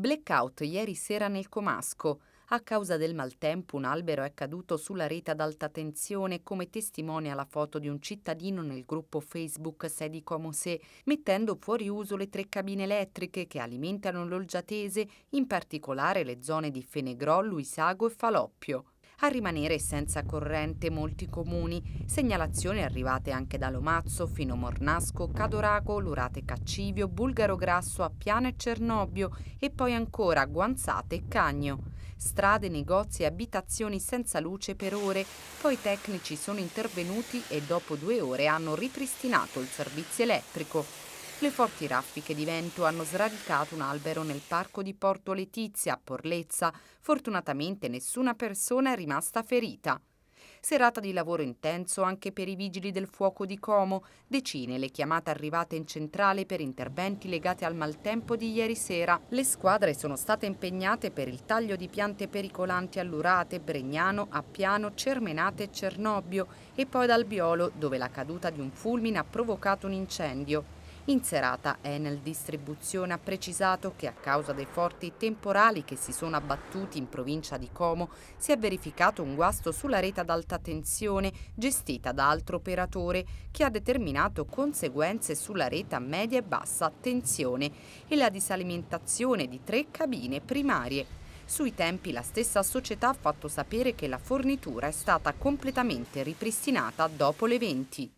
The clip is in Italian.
Blackout ieri sera nel Comasco. A causa del maltempo un albero è caduto sulla rete ad alta tensione, come testimonia la foto di un cittadino nel gruppo Facebook Sedi Comosè, mettendo fuori uso le tre cabine elettriche che alimentano l'Olgiatese, in particolare le zone di Fenegrò, Luisago e Faloppio a rimanere senza corrente molti comuni, segnalazioni arrivate anche da Lomazzo, fino Mornasco, Cadoraco, Lurate Caccivio, Bulgaro Grasso, Appiano e Cernobbio e poi ancora Guanzate e Cagno. Strade, negozi e abitazioni senza luce per ore, poi i tecnici sono intervenuti e dopo due ore hanno ripristinato il servizio elettrico. Le forti raffiche di vento hanno sradicato un albero nel parco di Porto Letizia, a Porlezza. Fortunatamente nessuna persona è rimasta ferita. Serata di lavoro intenso anche per i vigili del fuoco di Como, decine le chiamate arrivate in centrale per interventi legati al maltempo di ieri sera. Le squadre sono state impegnate per il taglio di piante pericolanti allurate, Bregnano, Appiano, Cermenate e Cernobbio e poi ad Albiolo, dove la caduta di un fulmine ha provocato un incendio. In serata Enel Distribuzione ha precisato che a causa dei forti temporali che si sono abbattuti in provincia di Como si è verificato un guasto sulla rete ad alta tensione gestita da altro operatore che ha determinato conseguenze sulla rete a media e bassa tensione e la disalimentazione di tre cabine primarie. Sui tempi la stessa società ha fatto sapere che la fornitura è stata completamente ripristinata dopo le 20.